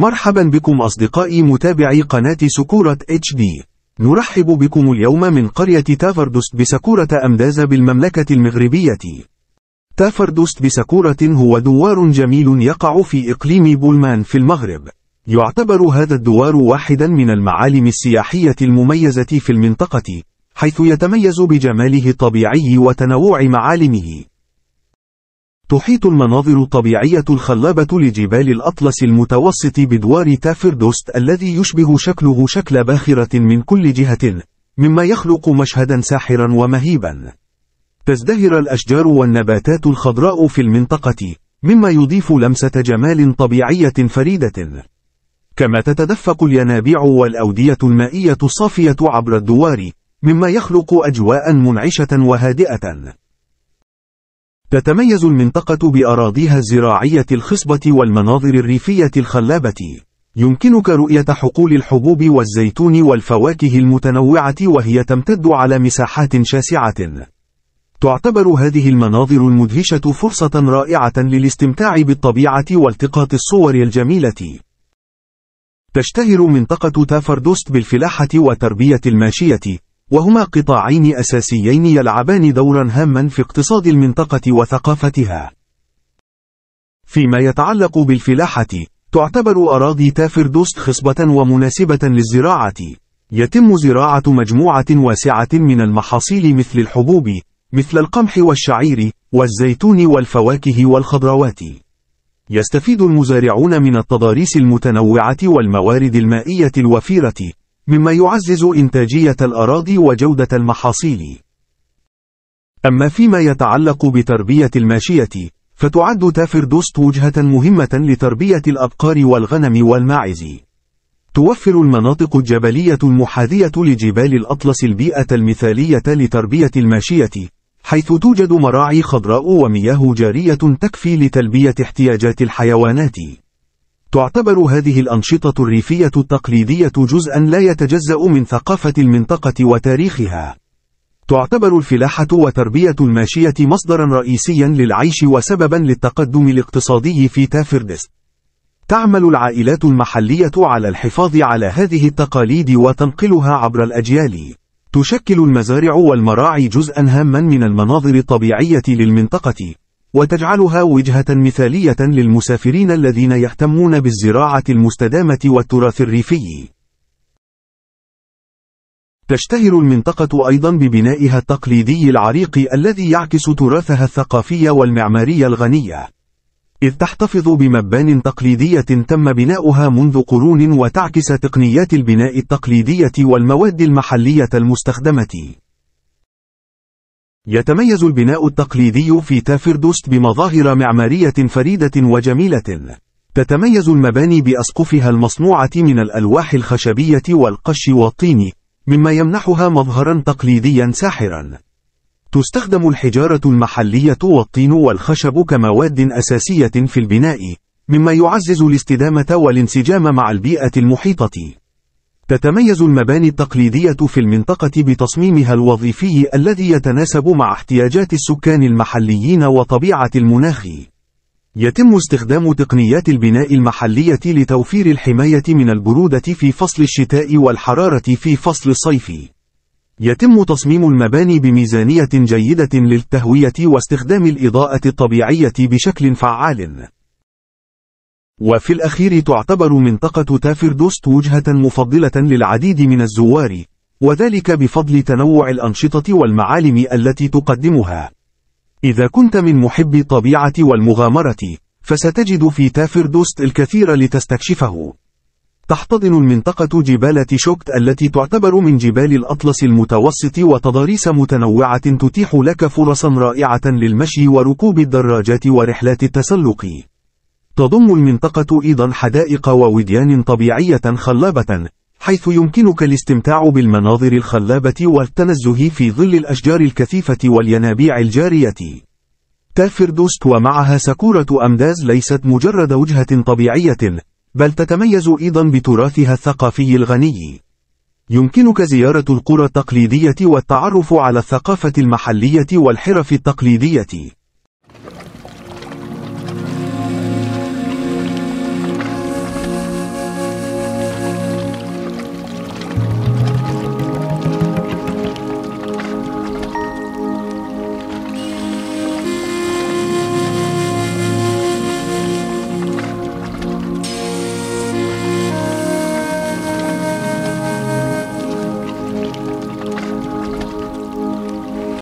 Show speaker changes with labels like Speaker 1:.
Speaker 1: مرحبا بكم أصدقائي متابعي قناة سكورة اتش دي نرحب بكم اليوم من قرية تافردوست بسكورة أمداز بالمملكة المغربية تافردوست بسكورة هو دوار جميل يقع في إقليم بولمان في المغرب يعتبر هذا الدوار واحدا من المعالم السياحية المميزة في المنطقة حيث يتميز بجماله الطبيعي وتنوع معالمه تحيط المناظر الطبيعية الخلابة لجبال الأطلس المتوسط بدوار تافردوست الذي يشبه شكله شكل باخرة من كل جهة، مما يخلق مشهدا ساحرا ومهيبا. تزدهر الأشجار والنباتات الخضراء في المنطقة، مما يضيف لمسة جمال طبيعية فريدة. كما تتدفق الينابيع والأودية المائية الصافية عبر الدوار، مما يخلق أجواء منعشة وهادئة. تتميز المنطقة بأراضيها الزراعية الخصبة والمناظر الريفية الخلابة. يمكنك رؤية حقول الحبوب والزيتون والفواكه المتنوعة وهي تمتد على مساحات شاسعة. تعتبر هذه المناظر المدهشة فرصة رائعة للاستمتاع بالطبيعة والتقاط الصور الجميلة. تشتهر منطقة تافردوست بالفلاحة وتربية الماشية، وهما قطاعين أساسيين يلعبان دورا هاما في اقتصاد المنطقة وثقافتها. فيما يتعلق بالفلاحة، تعتبر أراضي تافردوست خصبة ومناسبة للزراعة. يتم زراعة مجموعة واسعة من المحاصيل مثل الحبوب، مثل القمح والشعير، والزيتون والفواكه والخضروات. يستفيد المزارعون من التضاريس المتنوعة والموارد المائية الوفيرة، مما يعزز إنتاجية الأراضي وجودة المحاصيل. أما فيما يتعلق بتربية الماشية، فتعد تافردوست وجهة مهمة لتربية الأبقار والغنم والماعز. توفر المناطق الجبلية المحاذية لجبال الأطلس البيئة المثالية لتربية الماشية، حيث توجد مراعي خضراء ومياه جارية تكفي لتلبية احتياجات الحيوانات. تعتبر هذه الأنشطة الريفية التقليدية جزءا لا يتجزأ من ثقافة المنطقة وتاريخها. تعتبر الفلاحة وتربية الماشية مصدرا رئيسيا للعيش وسببا للتقدم الاقتصادي في تافردست. تعمل العائلات المحلية على الحفاظ على هذه التقاليد وتنقلها عبر الأجيال. تشكل المزارع والمراعي جزءا هاما من المناظر الطبيعية للمنطقة. وتجعلها وجهة مثالية للمسافرين الذين يهتمون بالزراعة المستدامة والتراث الريفي. تشتهر المنطقة أيضا ببنائها التقليدي العريق الذي يعكس تراثها الثقافي والمعماري الغنية. إذ تحتفظ بمبان تقليدية تم بناؤها منذ قرون وتعكس تقنيات البناء التقليدية والمواد المحلية المستخدمة. يتميز البناء التقليدي في تافردوست بمظاهر معمارية فريدة وجميلة. تتميز المباني بأسقفها المصنوعة من الألواح الخشبية والقش والطين، مما يمنحها مظهرا تقليديا ساحرا. تستخدم الحجارة المحلية والطين والخشب كمواد أساسية في البناء، مما يعزز الاستدامة والانسجام مع البيئة المحيطة. تتميز المباني التقليدية في المنطقة بتصميمها الوظيفي الذي يتناسب مع احتياجات السكان المحليين وطبيعة المناخ. يتم استخدام تقنيات البناء المحلية لتوفير الحماية من البرودة في فصل الشتاء والحرارة في فصل الصيف. يتم تصميم المباني بميزانية جيدة للتهوية واستخدام الإضاءة الطبيعية بشكل فعال. وفي الأخير تعتبر منطقة تافردوست وجهة مفضلة للعديد من الزوار وذلك بفضل تنوع الأنشطة والمعالم التي تقدمها إذا كنت من محبي الطبيعة والمغامرة فستجد في تافردوست الكثير لتستكشفه تحتضن المنطقة جبال تيشوكت التي تعتبر من جبال الأطلس المتوسط وتضاريس متنوعة تتيح لك فرصا رائعة للمشي وركوب الدراجات ورحلات التسلق تضم المنطقة أيضا حدائق ووديان طبيعية خلابة حيث يمكنك الاستمتاع بالمناظر الخلابة والتنزه في ظل الأشجار الكثيفة والينابيع الجارية تافردوست ومعها سكورة أمداز ليست مجرد وجهة طبيعية بل تتميز أيضا بتراثها الثقافي الغني يمكنك زيارة القرى التقليدية والتعرف على الثقافة المحلية والحرف التقليدية